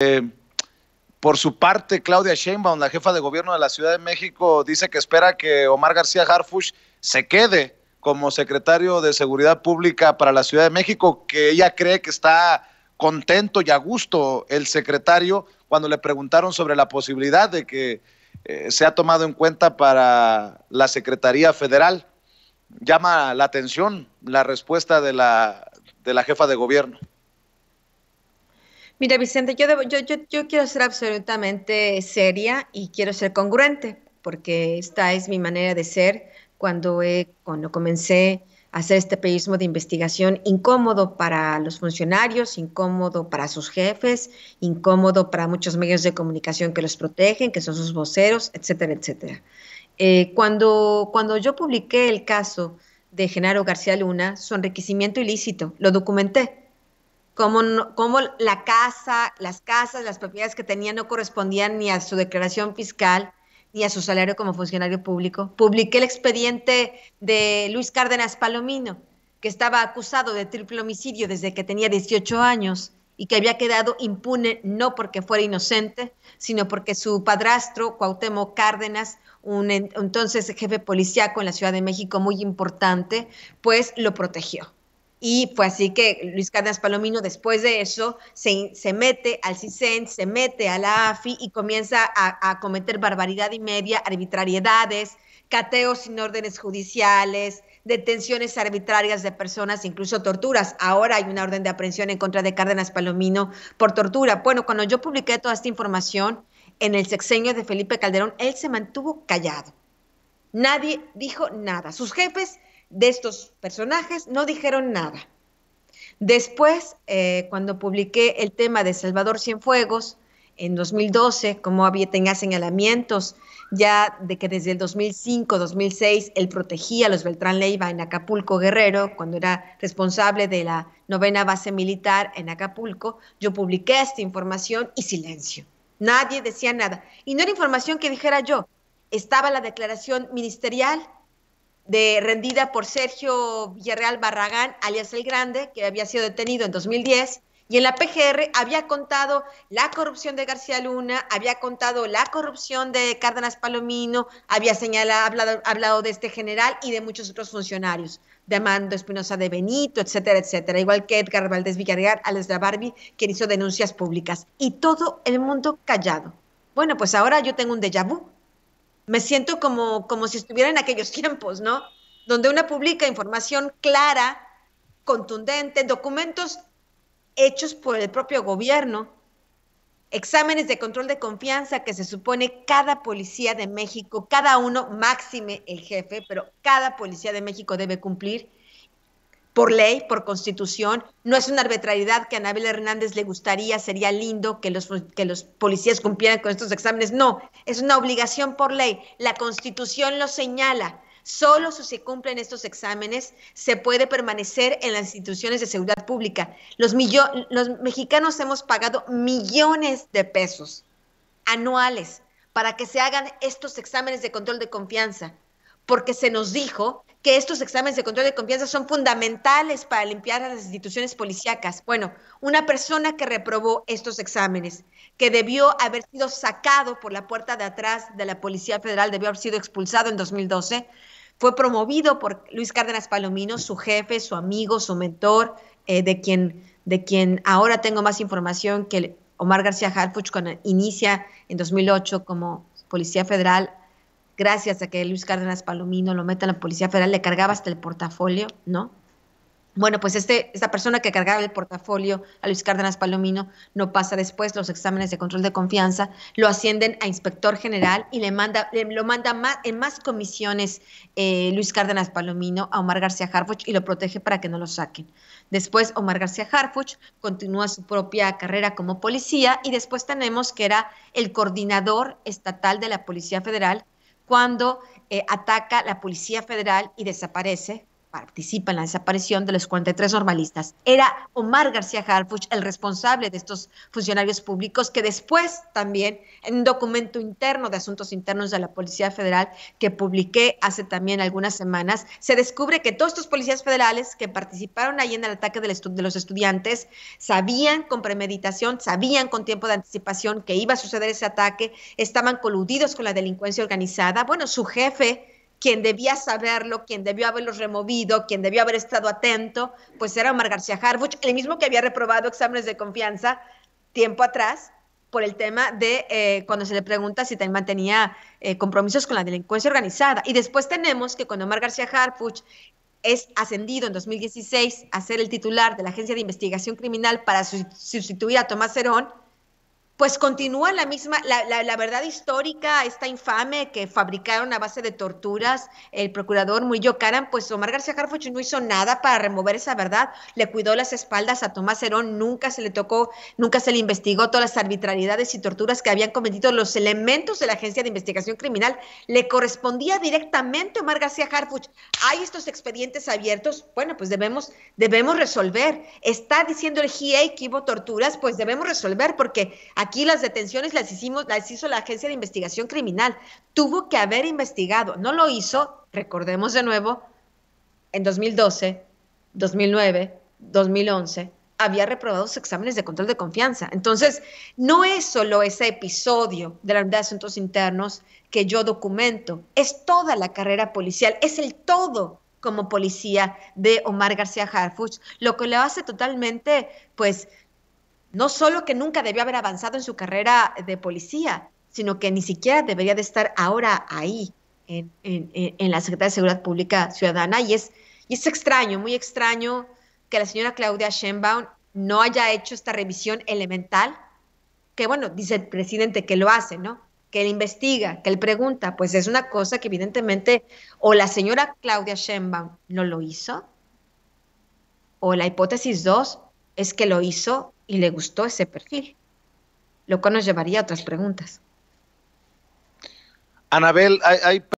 Eh, por su parte, Claudia Sheinbaum, la jefa de gobierno de la Ciudad de México, dice que espera que Omar García Harfush se quede como secretario de Seguridad Pública para la Ciudad de México, que ella cree que está contento y a gusto el secretario cuando le preguntaron sobre la posibilidad de que eh, se ha tomado en cuenta para la Secretaría Federal. Llama la atención la respuesta de la, de la jefa de gobierno. Mira, Vicente, yo, yo, quiero ser absolutamente seria y quiero ser congruente, porque esta es mi manera de ser cuando, cuando comencé a hacer este periodismo de investigación incómodo para los funcionarios, incómodo para sus jefes, incómodo para muchos medios de comunicación que los protegen, que son sus voceros, etcétera, etcétera. Eh, cuando, cuando yo publiqué el caso de Genaro García Luna, su enriquecimiento ilícito, lo documenté cómo, la casa, las casas, las propiedades que tenía no correspondían ni a su declaración fiscal ni a su salario como funcionario público. Publiqué el expediente de Luis Cárdenas Palomino, que estaba acusado de triple homicidio desde que tenía 18 años y que había quedado impune no porque fuera inocente, sino porque su padrastro, Cuauhtémoc Cárdenas, un entonces jefe policíaco en la Ciudad de México muy importante, pues lo protegió. Y fue pues así que Luis Cárdenas Palomino, después de eso, se, mete al CISEN, se mete a la AFI y comienza a, a cometer barbaridad y media, arbitrariedades, cateos sin órdenes judiciales, detenciones arbitrarias de personas, incluso torturas. Ahora hay una orden de aprehensión en contra de Cárdenas Palomino por tortura. Bueno, cuando yo publiqué toda esta información en el sexenio de Felipe Calderón, él se mantuvo callado. Nadie dijo nada. Sus jefes de estos personajes no dijeron nada. Después, eh, cuando publiqué el tema de Salvador Cienfuegos, en 2012, como había, tenía señalamientos ya de que desde el 2005-2006 él protegía a los Beltrán Leiva en Acapulco Guerrero, cuando era responsable de la novena base militar en Acapulco, yo publiqué esta información y silencio. Nadie decía nada. Y no era información que dijera yo. Estaba la declaración ministerial rendida por Sergio Villarreal Barragán, alias El Grande, que había sido detenido en 2010. Y en la PGR había contado la corrupción de García Luna, había contado la corrupción de Cárdenas Palomino, había señalado, hablado, hablado de este general y de muchos otros funcionarios, de Amando Espinosa de Benito, etcétera, etcétera. Igual que Edgar Valdés Villarreal, Alex Barbie, quien hizo denuncias públicas. Y todo el mundo callado. Bueno, pues ahora yo tengo un déjà vu me siento como, como si estuviera en aquellos tiempos, ¿no? Donde una publica información clara, contundente, documentos hechos por el propio gobierno, exámenes de control de confianza que se supone cada policía de México, cada uno, máxime el jefe, pero cada policía de México debe cumplir por ley, por constitución. No es una arbitrariedad que a Anabel Hernández le gustaría, sería lindo que los, que los policías cumplieran con estos exámenes. No, es una obligación por ley. La constitución lo señala. Solo si se cumplen estos exámenes se puede permanecer en las instituciones de seguridad pública. Los, los mexicanos hemos pagado millones de pesos anuales para que se hagan estos exámenes de control de confianza, porque se nos dijo que estos exámenes de control de confianza son fundamentales para limpiar a las instituciones policíacas. Bueno, una persona que reprobó estos exámenes, que debió haber sido sacado por la puerta de atrás de la Policía Federal, debió haber sido expulsado en 2012, fue promovido por Luis Cárdenas Palomino, su jefe, su amigo, su mentor, eh, de, quien, de quien ahora tengo más información que Omar García Harfuch cuando inicia en 2008 como Policía Federal gracias a que Luis Cárdenas Palomino lo meta en la Policía Federal, le cargaba hasta el portafolio, ¿no? Bueno, pues este, esta persona que cargaba el portafolio a Luis Cárdenas Palomino no pasa después los exámenes de control de confianza, lo ascienden a inspector general y le manda, lo manda en más comisiones eh, Luis Cárdenas Palomino a Omar García Harfuch y lo protege para que no lo saquen. Después Omar García Harfuch continúa su propia carrera como policía y después tenemos que era el coordinador estatal de la Policía Federal cuando eh, ataca la Policía Federal y desaparece participa en la desaparición de los 43 normalistas. Era Omar García Harfuch el responsable de estos funcionarios públicos que después también en un documento interno de asuntos internos de la Policía Federal que publiqué hace también algunas semanas, se descubre que todos estos policías federales que participaron ahí en el ataque de los estudiantes sabían con premeditación, sabían con tiempo de anticipación que iba a suceder ese ataque, estaban coludidos con la delincuencia organizada. Bueno, su jefe quien debía saberlo, quien debió haberlo removido, quien debió haber estado atento, pues era Omar García Harfuch, el mismo que había reprobado exámenes de confianza tiempo atrás por el tema de eh, cuando se le pregunta si también mantenía eh, compromisos con la delincuencia organizada. Y después tenemos que cuando Omar García Harfuch es ascendido en 2016 a ser el titular de la Agencia de Investigación Criminal para sustituir a Tomás Herón, pues continúa la misma, la, verdad histórica, esta infame que fabricaron a base de torturas el procurador muy Caran, pues Omar García Harfuch no hizo nada para remover esa verdad, le cuidó las espaldas a Tomás Herón, nunca se le tocó, nunca se le investigó todas las arbitrariedades y torturas que habían cometido los elementos de la Agencia de Investigación Criminal, le correspondía directamente a Omar García Harfuch. Hay estos expedientes abiertos, bueno, pues debemos, debemos resolver. Está diciendo el GIEI que hubo torturas, pues debemos resolver porque... Aquí las detenciones las hicimos, las hizo la Agencia de Investigación Criminal. Tuvo que haber investigado. No lo hizo, recordemos de nuevo, en 2012, 2009, 2011 había reprobado sus exámenes de control de confianza. Entonces, no es solo ese episodio de la Unidad de Asuntos Internos que yo documento, es toda la carrera policial, es el todo como policía de Omar García Harfuch, lo que le hace totalmente, pues, no solo que nunca debió haber avanzado en su carrera de policía, sino que ni siquiera debería de estar ahora ahí en, la Secretaría de Seguridad Pública Ciudadana. Y es, y es extraño, muy extraño que la señora Claudia Schenbaum no haya hecho esta revisión elemental, que bueno, dice el presidente que lo hace, ¿no? Que él investiga, que él pregunta, pues es una cosa que evidentemente o la señora Claudia Schenbaum no lo hizo, o la hipótesis 2 es que lo hizo y le gustó ese perfil, lo cual nos llevaría a otras preguntas. Anabel, hay, hay...